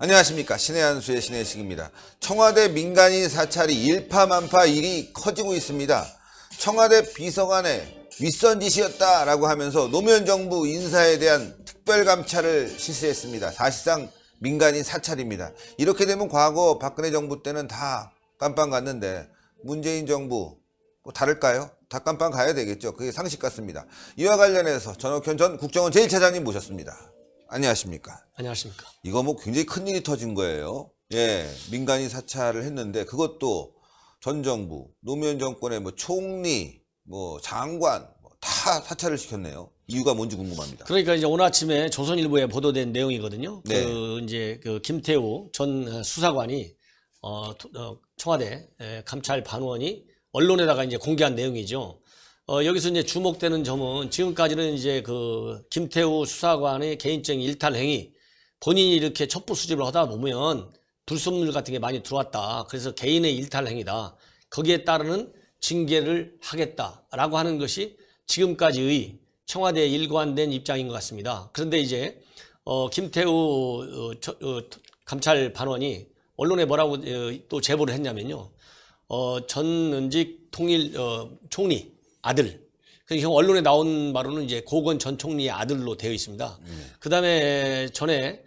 안녕하십니까 신의 한수의 신의 식입니다. 청와대 민간인 사찰이 일파만파 일이 커지고 있습니다. 청와대 비서관의 윗선 짓이었다라고 하면서 노무현 정부 인사에 대한 특별감찰을 실시했습니다. 사실상 민간인 사찰입니다. 이렇게 되면 과거 박근혜 정부 때는 다 깜빵 갔는데 문재인 정부 뭐 다를까요? 다 깜빵 가야 되겠죠. 그게 상식 같습니다. 이와 관련해서 전옥현 전 국정원 제1차장님 모셨습니다. 안녕하십니까. 안녕하십니까. 이거 뭐 굉장히 큰 일이 터진 거예요. 예, 민간인 사찰을 했는데 그것도 전 정부, 노무현 정권의 뭐 총리, 뭐 장관 뭐 다 사찰을 시켰네요. 이유가 뭔지 궁금합니다. 그러니까 이제 오늘 아침에 조선일보에 보도된 내용이거든요. 네. 그 이제 그 김태호 전 수사관이 어, 어 청와대 감찰 반원이 언론에다가 이제 공개한 내용이죠. 어, 여기서 이제 주목되는 점은 지금까지는 이제 그 김태우 수사관의 개인적인 일탈 행위 본인이 이렇게 첩보 수집을 하다 보면 불순물 같은 게 많이 들어왔다. 그래서 개인의 일탈 행위다. 거기에 따르는 징계를 하겠다라고 하는 것이 지금까지의 청와대에 일관된 입장인 것 같습니다. 그런데 이제 어, 김태우 어, 저, 어, 감찰 반원이 언론에 뭐라고 어, 또 제보를 했냐면요. 어, 전 은직 통일 어, 총리 아들. 그래 그러니까 언론에 나온 바로는 이제 고건 전 총리의 아들로 되어 있습니다. 음. 그 다음에 전에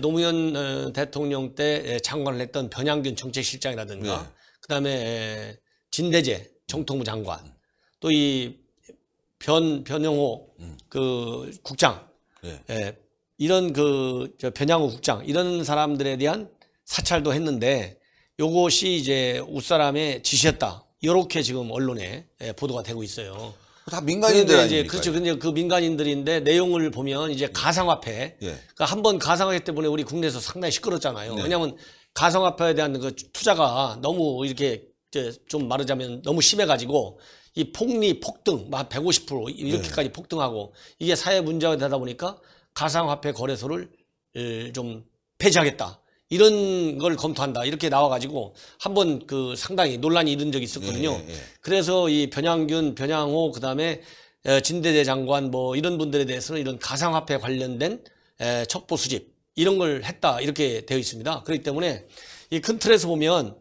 노무현 어, 대통령 때 장관을 했던 변양균 정책실장이라든가 네. 그 다음에 진대재 정통부 장관 또 이 변, 변영호 음. 그 국장 네. 예, 이런 그 변양호 국장 이런 사람들에 대한 사찰도 했는데 요것이 이제 웃사람의 지시였다. 이렇게 지금 언론에 예, 보도가 되고 있어요. 다 민간인들 이제 그렇죠. 근데 그 민간인들인데 내용을 보면 이제 음. 가상화폐. 예. 그러니까 한번 가상화폐 때문에 우리 국내에서 상당히 시끄럽잖아요. 네. 왜냐하면 가상화폐에 대한 그 투자가 너무 이렇게 이제 좀 말하자면 너무 심해가지고 이 폭리 폭등 막 150% 이렇게까지 네. 폭등하고 이게 사회 문제가 되다 보니까 가상화폐 거래소를 좀 폐지하겠다. 이런 걸 검토한다 이렇게 나와가지고 한번 그 상당히 논란이 이른 적이 있었거든요. 예, 예, 예. 그래서 이 변양균, 변양호 그다음에 진대대 장관 뭐 이런 분들에 대해서는 이런 가상화폐 관련된 첩보 수집 이런 걸 했다 이렇게 되어 있습니다. 그렇기 때문에 이 큰 틀에서 보면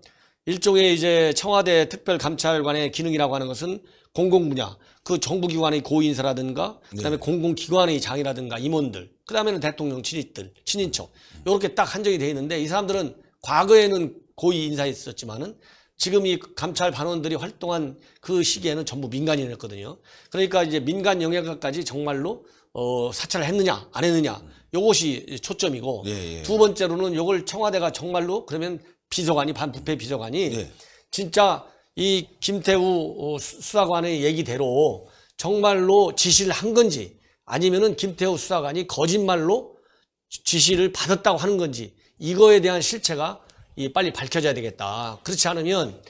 일종의 이제 청와대 특별감찰관의 기능이라고 하는 것은 공공 분야 그 정부기관의 고인사라든가 네. 그다음에 네. 공공기관의 장이라든가 임원들 그다음에는 대통령 친인들 친인척 요렇게딱 한정이 돼 있는데 이 사람들은 과거에는 고위 인사였었지만은 지금 이 감찰 반원들이 활동한 그 시기에는 전부 민간인이었거든요. 그러니까 이제 민간 영역까지 정말로 어, 사찰을 했느냐 안 했느냐 요것이 초점이고 예, 예. 두 번째로는 요걸 청와대가 정말로 그러면 비서관이 반부패 비서관이 예. 진짜 이 김태우 어, 수사관의 얘기대로 정말로 지시를 한 건지 아니면은 김태우 수사관이 거짓말로 지시를 받았다고 하는 건지 이거에 대한 실체가 빨리 밝혀져야 되겠다. 그렇지 않으면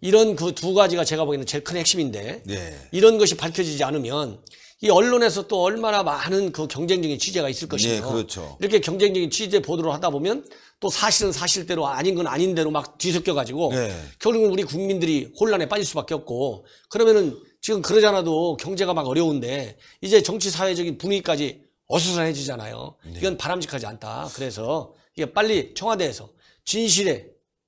이런 그 두 가지가 제가 보기에는 제일 큰 핵심인데 네. 이런 것이 밝혀지지 않으면 이 언론에서 또 얼마나 많은 그 경쟁적인 취재가 있을 것이냐 네, 그렇죠. 이렇게 경쟁적인 취재 보도를 하다 보면 또 사실은 사실대로 아닌 건 아닌대로 막 뒤섞여가지고 네. 예. 결국은 우리 국민들이 혼란에 빠질 수밖에 없고 그러면은 지금 그러잖아도 경제가 막 어려운데 이제 정치 사회적인 분위기까지 어수선해지잖아요. 네. 이건 바람직하지 않다. 그래서 이게 빨리 청와대에서 진실에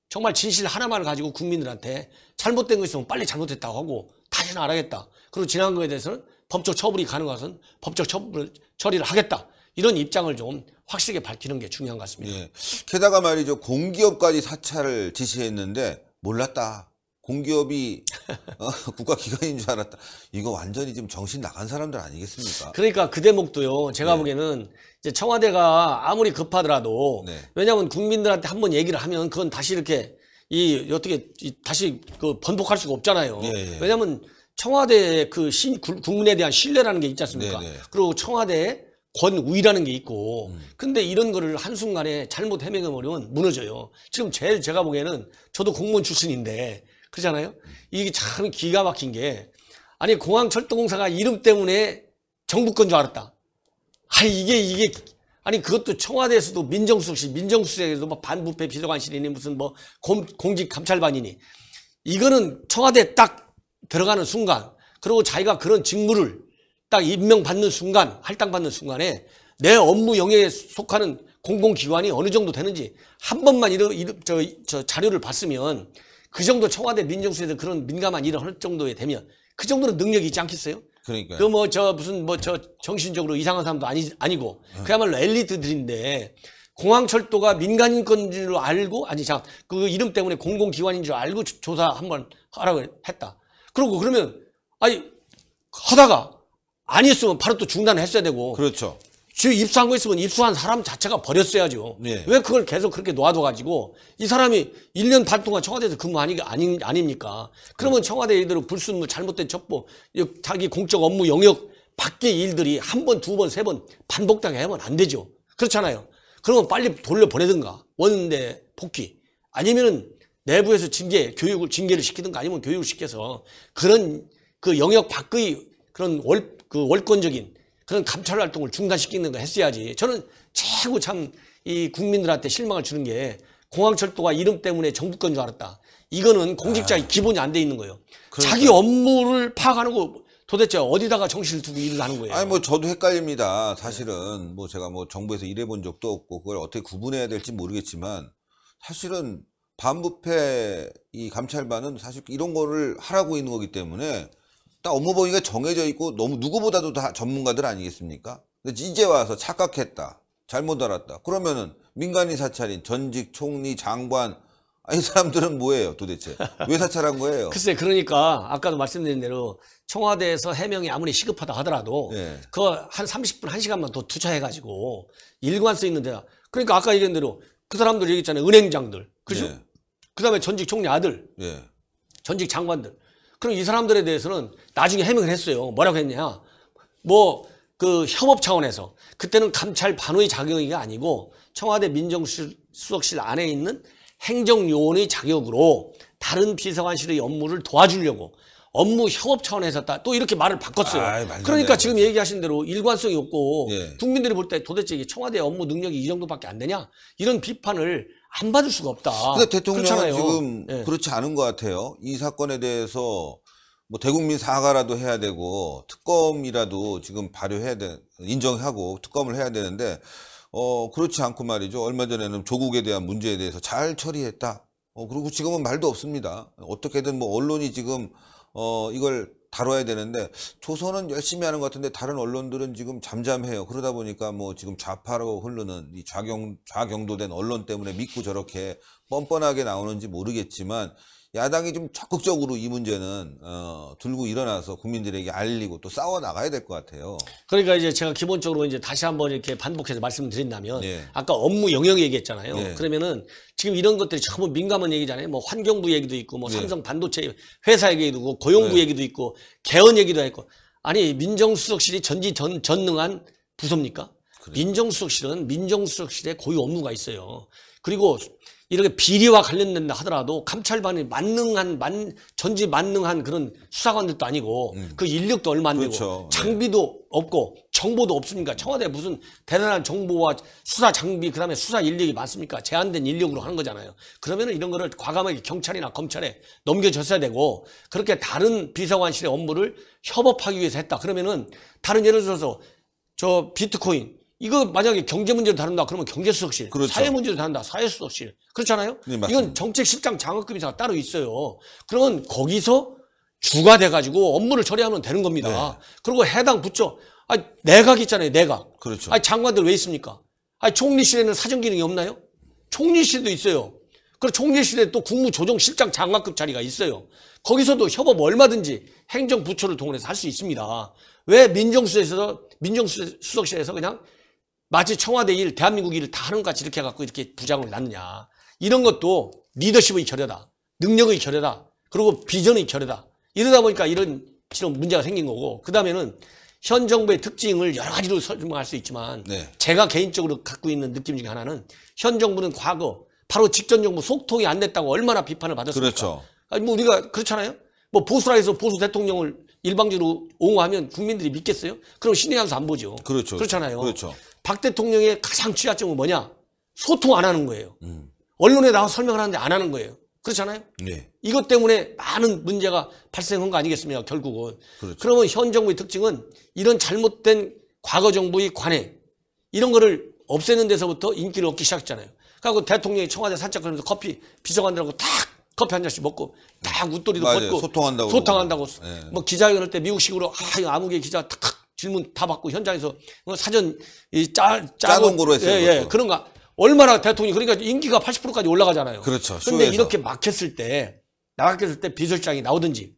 정말 진실 하나만 가지고 국민들한테 잘못된 것이 있으면 빨리 잘못됐다고 하고 다시는 안 하겠다. 그리고 지난 거에 대해서는 법적 처벌이 가능한 것은 법적 처벌 처리를 하겠다. 이런 입장을 좀 확실하게 밝히는 게 중요한 것 같습니다. 예. 게다가 말이죠. 공기업까지 사찰을 지시했는데 몰랐다. 공기업이 어, 국가기관인 줄 알았다. 이거 완전히 지금 정신 나간 사람들 아니겠습니까? 그러니까 그 대목도요. 제가 네. 보기에는 이제 청와대가 아무리 급하더라도 네. 왜냐하면 국민들한테 한번 얘기를 하면 그건 다시 이렇게 이 어떻게 다시 그 번복할 수가 없잖아요. 네, 왜냐하면 청와대의 그 신, 국민에 대한 신뢰라는 게 있지 않습니까? 네, 네. 그리고 청와대의 권위라는 게 있고 음. 근데 이런 거를 한순간에 잘못 해명해 버리면 무너져요. 지금 제일 제가 보기에는 저도 공무원 출신인데 그렇잖아요. 음. 이게 참 기가 막힌 게 아니 공항철도공사가 이름 때문에 정부 건줄 알았다. 아 이게 이게 아니 그것도 청와대에서도 민정수석실 민정수석에서도 뭐 반부패 비서관실이니 무슨 뭐 공, 공직 감찰반이니 이거는 청와대 딱 들어가는 순간 그리고 자기가 그런 직무를 딱 임명받는 순간, 할당받는 순간에 내 업무 영역에 속하는 공공기관이 어느 정도 되는지 한 번만 이르, 이르, 저, 저 자료를 봤으면 그 정도 청와대 민정수에서 그런 민감한 일을 할 정도에 되면 그 정도는 능력이 있지 않겠어요? 그러니까. 요그 뭐 저 무슨 뭐 저 정신적으로 이상한 사람도 아니 아니고 네. 그야말로 엘리트들인데 공항철도가 민간인 건줄 알고 아니 자그 이름 때문에 공공기관인 줄 알고 조사 한 번 하라고 했다. 그러고 그러면 아니 하다가 아니었으면 바로 또중단 했어야 되고. 그렇죠. 지금 입수한 거 있으면 입수한 사람 자체가 버렸어야죠. 네. 왜 그걸 계속 그렇게 놓아둬가지고이 사람이 1년 반 동안 청와대에서 근무 아니, 아니, 아닙니까? 그러면 네. 청와대 이대로 불순물 잘못된 첩보, 자기 공적 업무 영역 밖의 일들이 한 번, 두 번, 세 번 반복당해 하면 안 되죠. 그렇잖아요. 그러면 빨리 돌려보내든가 원대 복귀 아니면은 내부에서 징계, 교육을, 징계를 시키든가 아니면 교육을 시켜서 그런 그 영역 밖의 그런 월, 그 월권적인 그런 감찰 활동을 중단시키는 거 했어야지. 저는 최고 참 이 국민들한테 실망을 주는 게 공항철도가 이름 때문에 정부 건 줄 알았다. 이거는 공직자 의 아. 기본이 안 돼 있는 거예요. 그러니까. 자기 업무를 파악하는 거 도대체 어디다가 정신을 두고 일을 하는 거예요? 아니 뭐 저도 헷갈립니다. 사실은 뭐 제가 뭐 정부에서 일해본 적도 없고 그걸 어떻게 구분해야 될지 모르겠지만 사실은 반부패 이 감찰반은 사실 이런 거를 하라고 있는 거기 때문에 딱 업무 범위가 정해져 있고 너무 누구보다도 다 전문가들 아니겠습니까? 근데 이제 와서 착각했다. 잘못 알았다. 그러면은 민간인 사찰인 전직 총리, 장관 아니 사람들은 뭐예요 도대체 왜 사찰한 거예요? 글쎄 그러니까 아까도 말씀드린 대로 청와대에서 해명이 아무리 시급하다 하더라도 네. 예. 그한 30분 1시간만 더 투자해가지고 일관성 있는 데다 그러니까 아까 얘기한 대로 그 사람들 얘기했잖아요 은행장들 그죠? 네. 예. 그 다음에 전직 총리 아들 네. 전직 장관들 그럼 이 사람들에 대해서는 나중에 해명을 했어요. 뭐라고 했냐. 뭐 그 협업 차원에서 그때는 감찰 반호의 자격이 아니고 청와대 민정수석실 안에 있는 행정요원의 자격으로 다른 비서관실의 업무를 도와주려고 업무 협업 차원에서 또 이렇게 말을 바꿨어요. 아 그러니까 지금 얘기하신 대로 일관성이 없고 예. 국민들이 볼 때 도대체 청와대 업무 능력이 이 정도밖에 안 되냐 이런 비판을 안 받을 수가 없다. 근데 그러니까 대통령은 그렇잖아요. 지금 네. 그렇지 않은 것 같아요. 이 사건에 대해서 뭐 대국민 사과라도 해야 되고 특검이라도 지금 발효해야 돼 인정하고 특검을 해야 되는데 어 그렇지 않고 말이죠. 얼마 전에는 조국에 대한 문제에 대해서 잘 처리했다. 어 그리고 지금은 말도 없습니다. 어떻게든 뭐 언론이 지금 어 이걸 다뤄야 되는데 조선은 열심히 하는 것 같은데 다른 언론들은 지금 잠잠해요. 그러다 보니까 뭐 지금 좌파로 흐르는 이 좌경 좌경도된 언론 때문에 믿고 저렇게 뻔뻔하게 나오는지 모르겠지만 야당이 좀 적극적으로 이 문제는 어, 들고 일어나서 국민들에게 알리고 또 싸워 나가야 될 것 같아요. 그러니까 이제 제가 기본적으로 이제 다시 한번 이렇게 반복해서 말씀드린다면 네. 예. 아까 업무 영역 얘기했잖아요. 네. 그러면은 지금 이런 것들이 전부 민감한 얘기잖아요. 뭐 환경부 얘기도 있고 뭐 예. 삼성 반도체 회사 얘기도 있고 고용부 얘기도 있고 개헌 얘기도 있고 아니 민정수석실이 전지 전 전능한 부서입니까? 그래. 민정수석실은 민정수석실에 고유 업무가 있어요. 그리고 이렇게 비리와 관련된다 하더라도 감찰반이 만능한 만 전지 만능한 그런 수사관들도 아니고 음. 그 인력도 얼마 안 되고 그렇죠. 네. 장비도 네. 없고 정보도 없으니까 청와대 무슨 대단한 정보와 수사 장비 그다음에 수사 인력이 많습니까? 제한된 인력으로 하는 거잖아요. 그러면은 이런 거를 과감하게 경찰이나 검찰에 넘겨줬어야 되고 그렇게 다른 비서관실의 업무를 협업하기 위해서 했다. 그러면은 다른 예를 들어서 저 비트코인 이거 만약에 경제 문제를 다룬다 그러면 경제 수석실, 그렇죠. 사회 문제를 다룬다 사회 수석실 그렇잖아요. 네, 이건 정책 실장 장학금 이사가 따로 있어요. 그러면 거기서 주가 돼가지고 업무를 처리하면 되는 겁니다. 네. 그리고 해당 부처, 아 내각 있잖아요, 내각. 그렇죠. 아 장관들 왜 있습니까? 아 총리실에는 사정 기능이 없나요? 총리실도 있어요. 그리고 총리실에 또 국무조정실장 장관급 자리가 있어요. 거기서도 협업 얼마든지 행정부처를 동원해서 할 수 있습니다. 왜 민정수에서 민정수석실에서 그냥 마치 청와대 일, 대한민국 일을 다 하는 것 같이 이렇게 해갖고 이렇게 부장을 낳느냐. 이런 것도 리더십의 결여다. 능력의 결여다. 그리고 비전의 결여다. 이러다 보니까 이런 실은 문제가 생긴 거고 그 다음에는 현 정부의 특징을 여러 가지로 설명할 수 있지만 네. 제가 개인적으로 갖고 있는 느낌 중에 하나는 현 정부는 과거 바로 직전 정부 속통이 안 됐다고 얼마나 비판을 받았습니까? 그렇죠. 아니 뭐 우리가 그렇잖아요. 뭐 보수라 해서 보수 대통령을 일방적으로 옹호하면 국민들이 믿겠어요? 그럼 신뢰하면서 안 보죠. 그렇죠. 그렇잖아요. 그렇죠. 박 대통령의 가장 취약점은 뭐냐? 소통 안 하는 거예요. 음. 언론에 나와 설명을 하는데 안 하는 거예요. 그렇잖아요. 네. 이것 때문에 많은 문제가 발생한 거 아니겠습니까? 결국은. 그렇죠. 그러면 현 정부의 특징은 이런 잘못된 과거 정부의 관행 이런 거를 없애는 데서부터 인기를 얻기 시작했잖아요. 그리고 대통령이 청와대 살짝 그러면서 커피 비서관들하고 탁 커피 한 잔씩 먹고 딱 웃돌이도 벗고 소통한다고 소통한다고 뭐 네. 뭐 기자회견 할때 미국식으로 아 이거 아무개 기자 탁탁 질문 다 받고 현장에서 어, 사전 이 짜, 짜거로 했어요. 예, 예. 그런가 얼마나 대통령이 그러니까 인기가 80%까지 올라가잖아요. 그렇죠. 그런데 이렇게 막혔을 때 나갔을 때 비서실장이 나오든지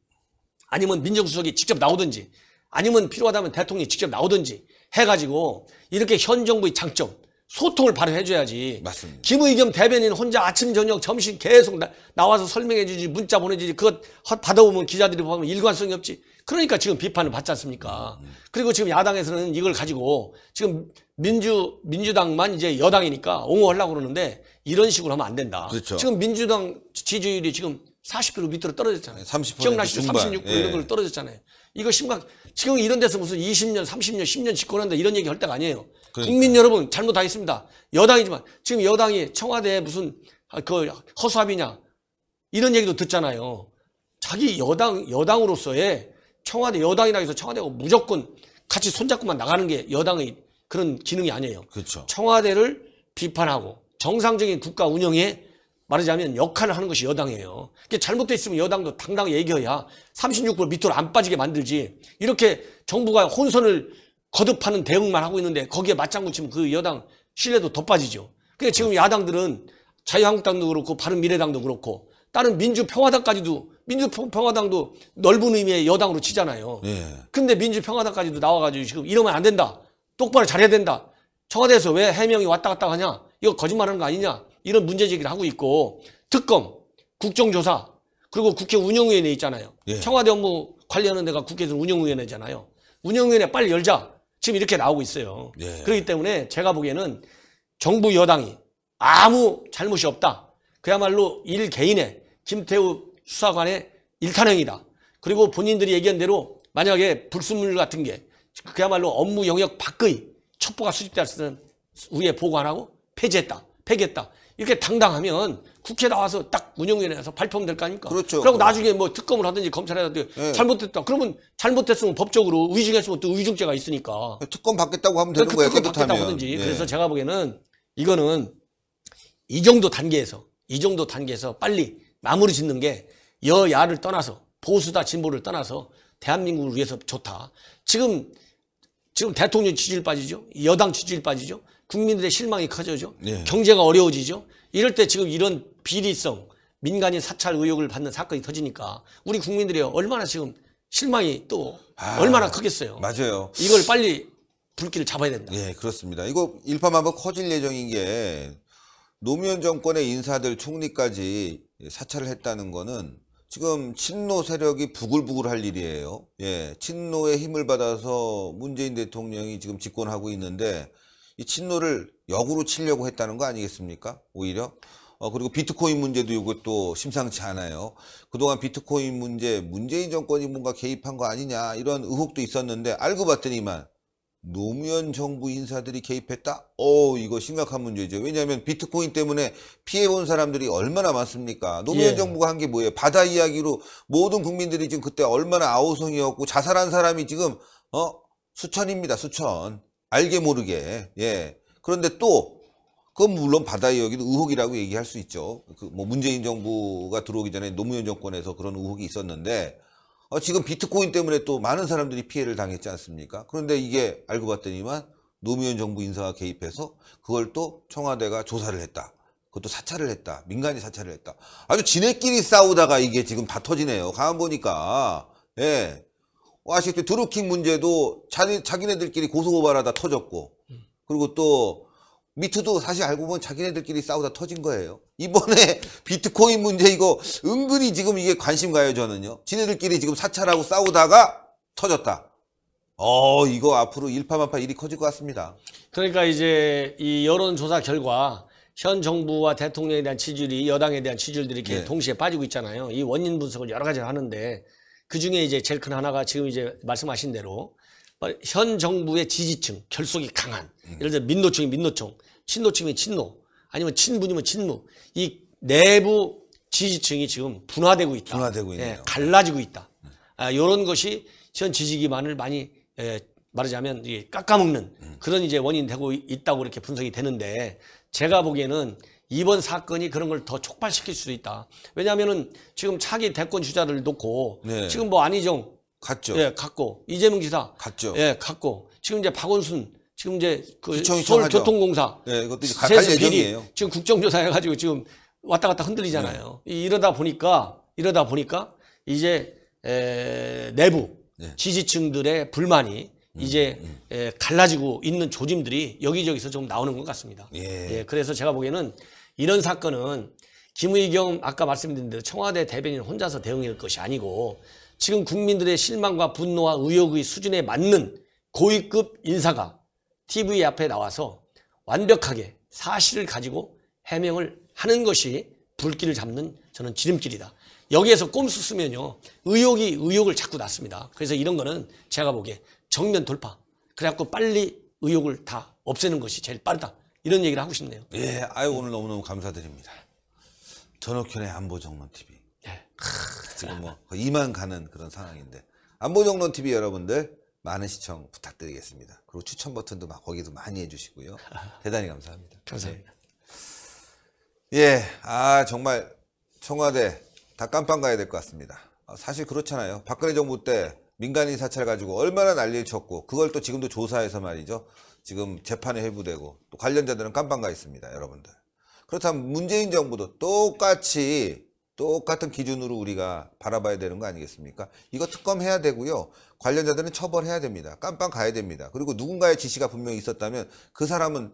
아니면 민정수석이 직접 나오든지 아니면 필요하다면 대통령이 직접 나오든지 해가지고 이렇게 현 정부의 장점 소통을 바로 해줘야지. 맞습니다. 김의겸 대변인 혼자 아침 저녁 점심 계속 나, 와서 설명해주지 문자 보내주지 그거 받아오면 기자들이 보면 일관성이 없지. 그러니까 지금 비판을 받지 않습니까? 그리고 지금 야당에서는 이걸 가지고 지금 민주 민주당만 이제 여당이니까 옹호하려고 그러는데 이런 식으로 하면 안 된다. 그렇죠. 지금 민주당 지지율이 지금 40% 밑으로 떨어졌잖아요. 30% 기억나시죠? 중반. 36% 예. 이런 걸 떨어졌잖아요. 이거 심각. 지금 이런 데서 무슨 20년, 30년, 10년 집권한다 이런 얘기 할 때가 아니에요. 그러니까. 국민 여러분 잘못 다 했습니다. 여당이지만 지금 여당이 청와대에 무슨 아, 그 허수아비냐 이런 얘기도 듣잖아요. 자기 여당 여당으로서의 청와대 여당이라 해서 청와대가 무조건 같이 손잡고만 나가는 게 여당의 그런 기능이 아니에요. 그렇죠. 청와대를 비판하고 정상적인 국가 운영에 말하자면 역할을 하는 것이 여당이에요. 그게 잘못돼 있으면 여당도 당당히 얘기해야 36% 밑으로 안 빠지게 만들지. 이렇게 정부가 혼선을 거듭하는 대응만 하고 있는데 거기에 맞장구 치면 그 여당 신뢰도 더 빠지죠. 그러니까 지금 야당들은 자유한국당도 그렇고 바른미래당도 그렇고 다른 민주평화당까지도 민주평화당도 넓은 의미의 여당으로 치잖아요. 예. 근데 민주평화당까지도 나와가지고 지금 이러면 안 된다. 똑바로 잘해야 된다. 청와대에서 왜 해명이 왔다 갔다 하냐. 이거 거짓말하는 거 아니냐. 이런 문제 제기를 하고 있고 특검, 국정조사 그리고 국회 운영위원회 있잖아요. 예. 청와대 업무 관리하는 데가 국회에서 운영위원회잖아요. 운영위원회 빨리 열자. 지금 이렇게 나오고 있어요. 예. 그렇기 때문에 제가 보기에는 정부 여당이 아무 잘못이 없다. 그야말로 일 개인의 김태우 수사관의 일탄행이다. 그리고 본인들이 얘기한 대로 만약에 불순물 같은 게 그야말로 업무 영역 밖의 첩보가 수집될 때는 위에 보고 안 하고 폐지했다. 폐기했다. 이렇게 당당하면 국회 나와서 딱 운영위원회에서 발표하면 될 거 아닙니까? 그렇죠. 그리고 나중에 뭐 특검을 하든지 검찰에 하든지 네. 잘못됐다. 그러면 잘못됐으면 법적으로 위증했으면 또 위증죄가 있으니까. 특검 받겠다고 하면 되는 그 거예요. 특검 받겠다고 하든지. 네. 그래서 제가 보기에는 이거는 이 정도 단계에서 이 정도 단계에서 빨리 마무리 짓는 게 여야를 떠나서 보수다 진보를 떠나서 대한민국을 위해서 좋다. 지금 지금 대통령 지지율 빠지죠. 여당 지지율 빠지죠. 국민들의 실망이 커져죠. 예. 경제가 어려워지죠. 이럴 때 지금 이런 비리성 민간인 사찰 의혹을 받는 사건이 터지니까 우리 국민들이 얼마나 지금 실망이 또 아, 얼마나 크겠어요. 맞아요. 이걸 빨리 불길을 잡아야 된다. 예, 그렇습니다. 이거 일파만파 커질 예정인 게 노무현 정권의 인사들 총리까지 사찰을 했다는 거는 지금 친노 세력이 부글부글할 일이에요. 예, 친노의 힘을 받아서 문재인 대통령이 지금 집권하고 있는데 이 친노를 역으로 치려고 했다는 거 아니겠습니까? 오히려 어, 그리고 비트코인 문제도 이것도 심상치 않아요. 그동안 비트코인 문제 문재인 정권이 뭔가 개입한 거 아니냐 이런 의혹도 있었는데 알고 봤더니만 노무현 정부 인사들이 개입했다? 어, 이거 심각한 문제죠. 왜냐하면 비트코인 때문에 피해본 사람들이 얼마나 많습니까? 노무현 예. 정부가 한 게 뭐예요? 바다 이야기로 모든 국민들이 지금 그때 얼마나 아우성이었고 자살한 사람이 지금 어 수천입니다. 수천. 알게 모르게. 예. 그런데 또 그건 물론 바다 이야기도 의혹이라고 얘기할 수 있죠. 그 뭐 문재인 정부가 들어오기 전에 노무현 정권에서 그런 의혹이 있었는데 어, 지금 비트코인 때문에 또 많은 사람들이 피해를 당했지 않습니까? 그런데 이게 알고 봤더니만 노무현 정부 인사가 개입해서 그걸 또 청와대가 조사를 했다. 그것도 사찰을 했다. 민간이 사찰을 했다. 아주 지네끼리 싸우다가 이게 지금 다 터지네요. 가만 보니까. 예. 아시겠죠? 드루킹 문제도 자기, 자기네들끼리 고소고발하다 터졌고. 그리고 또 미투도 사실 알고 보면 자기네들끼리 싸우다 터진 거예요. 이번에 비트코인 문제 이거 은근히 지금 이게 관심 가요 저는요. 지네들끼리 지금 사찰하고 싸우다가 터졌다. 어 이거 앞으로 일파만파 일이 커질 것 같습니다. 그러니까 이제 이 여론조사 결과 현 정부와 대통령에 대한 지지율이 여당에 대한 지지율들이 이렇게 네. 동시에 빠지고 있잖아요. 이 원인 분석을 여러 가지 하는데 그 중에 이제 제일 큰 하나가 지금 이제 말씀하신 대로 현 정부의 지지층 결속이 강한 예를 들어 민노총이 민노총 친노층이 친노 아니면 친분이면 친무 이 내부 지지층이 지금 분화되고 있다. 분화되고 예, 있네요. 예, 갈라지고 있다. 아, 이런 것이 현 지지 기반을 많이 예, 말하자면 이 깎아먹는 음. 그런 이제 원인 되고 있다고 이렇게 분석이 되는데 제가 보기에는 이번 사건이 그런 걸 더 촉발시킬 수도 있다. 왜냐하면은 지금 차기 대권 주자를 놓고 네. 지금 뭐 안희정 갔죠. 예, 갔고 이재명 지사 갔죠. 예, 갔고 지금 이제 박원순 지금 이제 그 서울교통공사 예, 그것도 이제 갈 예정이에요. 지금 국정조사 해가지고 지금 왔다 갔다 흔들리잖아요. 네. 이러다 보니까 이러다 보니까 이제 에, 내부 네. 지지층들의 불만이 음, 이제 음, 음. 에, 갈라지고 있는 조짐들이 여기저기서 좀 나오는 것 같습니다. 예. 예 그래서 제가 보기에는 이런 사건은 김의겸 아까 말씀드린 대로 청와대 대변인 혼자서 대응할 것이 아니고 지금 국민들의 실망과 분노와 의혹의 수준에 맞는 고위급 인사가 TV 앞에 나와서 완벽하게 사실을 가지고 해명을 하는 것이 불길을 잡는 저는 지름길이다. 여기에서 꼼수 쓰면요. 의혹이 의혹을 자꾸 낳습니다. 그래서 이런 거는 제가 보기에 정면 돌파. 그래갖고 빨리 의혹을 다 없애는 것이 제일 빠르다. 이런 얘기를 하고 싶네요. 예, 아유 오늘 너무너무 감사드립니다. 전옥현의 안보정론TV. 지금 뭐 이만 가는 그런 상황인데 안보정론 TV 여러분들 많은 시청 부탁드리겠습니다. 그리고 추천 버튼도 막 거기도 많이 해주시고요. 대단히 감사합니다. 감사합니다. 네. 예, 아 정말 청와대 다 깜빵 가야 될 것 같습니다. 아, 사실 그렇잖아요. 박근혜 정부 때 민간인 사찰 가지고 얼마나 난리를 쳤고 그걸 또 지금도 조사해서 말이죠. 지금 재판에 회부되고 또 관련자들은 깜빵 가 있습니다. 여러분들. 그렇다면 문재인 정부도 똑같이 똑같은 기준으로 우리가 바라봐야 되는 거 아니겠습니까? 이거 특검해야 되고요. 관련자들은 처벌해야 됩니다. 깜빵 가야 됩니다. 그리고 누군가의 지시가 분명히 있었다면 그 사람은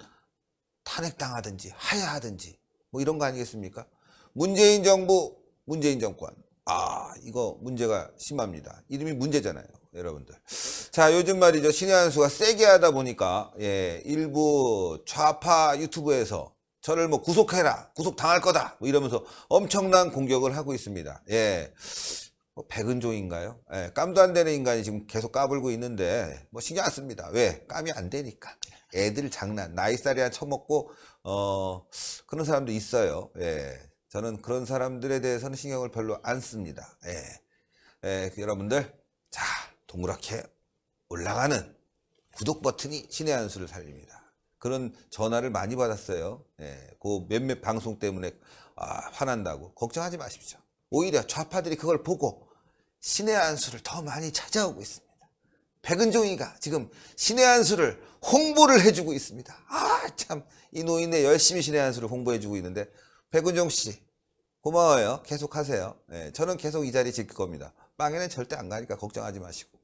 탄핵당하든지 하야하든지 뭐 이런 거 아니겠습니까? 문재인 정부, 문재인 정권. 아, 이거 문제가 심합니다. 이름이 문제잖아요. 여러분들. 자, 요즘 말이죠. 신의 한 수가 세게 하다 보니까, 예, 일부 좌파 유튜브에서 저를 뭐 구속해라, 구속당할 거다, 뭐 이러면서 엄청난 공격을 하고 있습니다. 예. 뭐 백은종인가요? 예, 깜도 안 되는 인간이 지금 계속 까불고 있는데 뭐 신경 안 씁니다. 왜? 깜이 안 되니까. 애들 장난, 나이살이나 처먹고 어 그런 사람도 있어요. 예. 저는 그런 사람들에 대해서는 신경을 별로 안 씁니다. 예. 예, 그 여러분들 자 동그랗게 올라가는 구독 버튼이 신의 한 수를 살립니다. 그런 전화를 많이 받았어요. 예, 그 몇몇 방송 때문에 아, 화난다고 걱정하지 마십시오. 오히려 좌파들이 그걸 보고 신의 안수를 더 많이 찾아오고 있습니다. 백은종이가 지금 신의 안수를 홍보를 해주고 있습니다. 아 참 이 노인네 열심히 신의 안수를 홍보해주고 있는데 백은종 씨 고마워요. 계속하세요. 예, 저는 계속 이 자리에 지킬 겁니다. 빵에는 절대 안 가니까 걱정하지 마시고.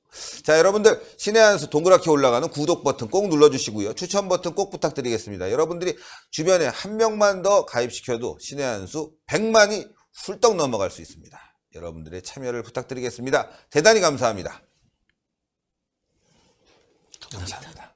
자, 여러분들 신의 한수 동그랗게 올라가는 구독 버튼 꼭 눌러주시고요. 추천 버튼 꼭 부탁드리겠습니다. 여러분들이 주변에 한 명만 더 가입시켜도 신의 한수 100만이 훌떡 넘어갈 수 있습니다. 여러분들의 참여를 부탁드리겠습니다. 대단히 감사합니다. 감사합니다.